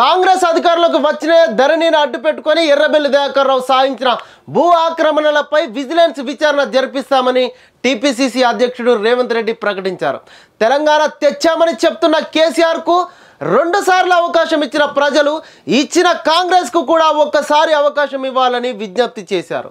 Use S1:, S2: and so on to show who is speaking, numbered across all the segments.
S1: కాంగ్రెస్ అధికారంలోకి వచ్చిన ధరణిని అడ్డుపెట్టుకొని ఎర్రబెల్లి దయాకర్రావు సాధించిన భూ ఆక్రమణలపై విజిలెన్స్ విచారణ జరిపిస్తామని టీపీసీసీ అధ్యక్షుడు రేవంత్ రెడ్డి ప్రకటించారు తెలంగాణ తెచ్చామని చెప్తున్న కేసీఆర్కు రెండుసార్లు అవకాశం ఇచ్చిన ప్రజలు ఇచ్చిన కాంగ్రెస్కు కూడా ఒక్కసారి అవకాశం ఇవ్వాలని విజ్ఞప్తి చేశారు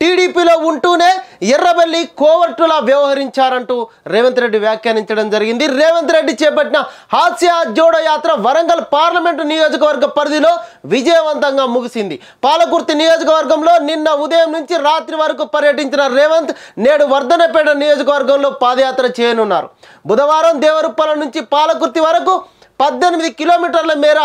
S1: టీడీపీలో ఉంటూనే ఎర్రబెల్లి కోవర్టులా వ్యవహరించారంటూ రేవంత్ రెడ్డి వ్యాఖ్యానించడం జరిగింది రేవంత్ రెడ్డి చేపట్టిన హాస్య జోడో యాత్ర వరంగల్ పార్లమెంటు నియోజకవర్గ పరిధిలో విజయవంతంగా ముగిసింది పాలకుర్తి నియోజకవర్గంలో నిన్న ఉదయం నుంచి రాత్రి వరకు పర్యటించిన రేవంత్ నేడు వర్ధనపేట నియోజకవర్గంలో పాదయాత్ర చేయనున్నారు బుధవారం దేవరుప్పల నుంచి పాలకుర్తి వరకు పద్దెనిమిది కిలోమీటర్ల మేర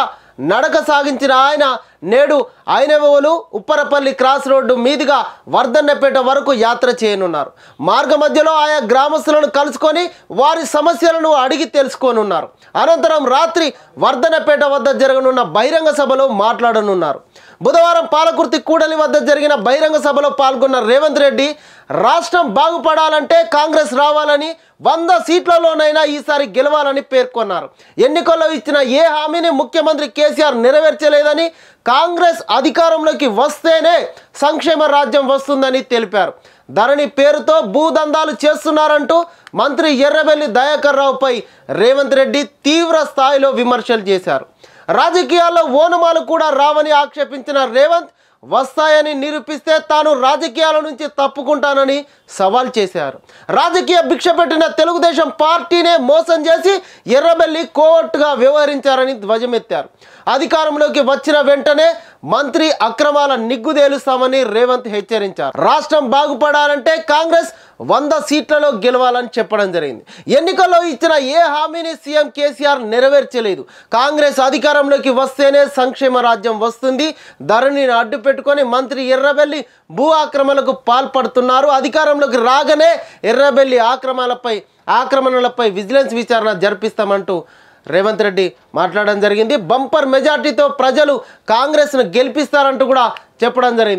S1: నడక సాగించిన ఆయన నేడు ఆయనవోలు ఉప్పరపల్లి క్రాస్ రోడ్డు మీదుగా వర్ధన్నపేట వరకు యాత్ర చేయనున్నారు మార్గ మధ్యలో ఆయా గ్రామస్తులను కలుసుకొని వారి సమస్యలను అడిగి తెలుసుకోనున్నారు అనంతరం రాత్రి వర్ధన్నపేట వద్ద జరగనున్న బహిరంగ సభలో మాట్లాడనున్నారు బుధవారం పాలకుర్తి కూడలి వద్ద జరిగిన బహిరంగ సభలో పాల్గొన్న రేవంత్ రెడ్డి రాష్ట్రం బాగుపడాలంటే కాంగ్రెస్ రావాలని వంద సీట్లలోనైనా ఈసారి గెలవాలని పేర్కొన్నారు ఎన్నికల్లో ఇచ్చిన ఏ హామీని ముఖ్యమంత్రి కేసీఆర్ నెరవేర్చలేదని కాంగ్రెస్ అధికారంలోకి వస్తేనే సంక్షేమ రాజ్యం వస్తుందని తెలిపారు ధరణి పేరుతో భూదందాలు చేస్తున్నారంటూ మంత్రి ఎర్రబెల్లి దయాకర్ రావుపై రేవంత్ రెడ్డి తీవ్ర స్థాయిలో విమర్శలు చేశారు రాజకీయాల్లో ఓనుమాలు కూడా రావని ఆక్షేపించిన రేవంత్ వస్తాయని నిరూపిస్తే తాను రాజకీయాల నుంచి తప్పుకుంటానని సవాల్ చేశారు రాజకీయ భిక్ష పెట్టిన తెలుగుదేశం పార్టీనే మోసం చేసి ఎర్రబెల్లి కోర్టుగా వ్యవహరించారని ధ్వజమెత్తారు అధికారంలోకి వచ్చిన వెంటనే మంత్రి అక్రమాల నిగ్గు తేలుస్తామని రేవంత్ హెచ్చరించారు రాష్ట్రం బాగుపడాలంటే కాంగ్రెస్ వంద సీట్లలో గెలవాలని చెప్పడం జరిగింది ఎన్నికల్లో ఇచ్చిన ఏ హామీని సీఎం కేసీఆర్ నెరవేర్చలేదు కాంగ్రెస్ అధికారంలోకి వస్తేనే సంక్షేమ రాజ్యం వస్తుంది ధరణిని అడ్డుపెట్టి పెట్టుకొని మంత్రి ఎర్రబెల్లి భూ ఆక్రమణలకు పాల్పడుతున్నారు అధికారంలోకి రాగానే ఎర్రబెల్లి ఆక్రమణలపై ఆక్రమణలపై విజిలెన్స్ విచారణ జరిపిస్తామంటూ రేవంత్ రెడ్డి మాట్లాడడం జరిగింది బంపర్ మెజార్టీతో ప్రజలు కాంగ్రెస్ను గెలిపిస్తారంటూ కూడా చెప్పడం జరిగింది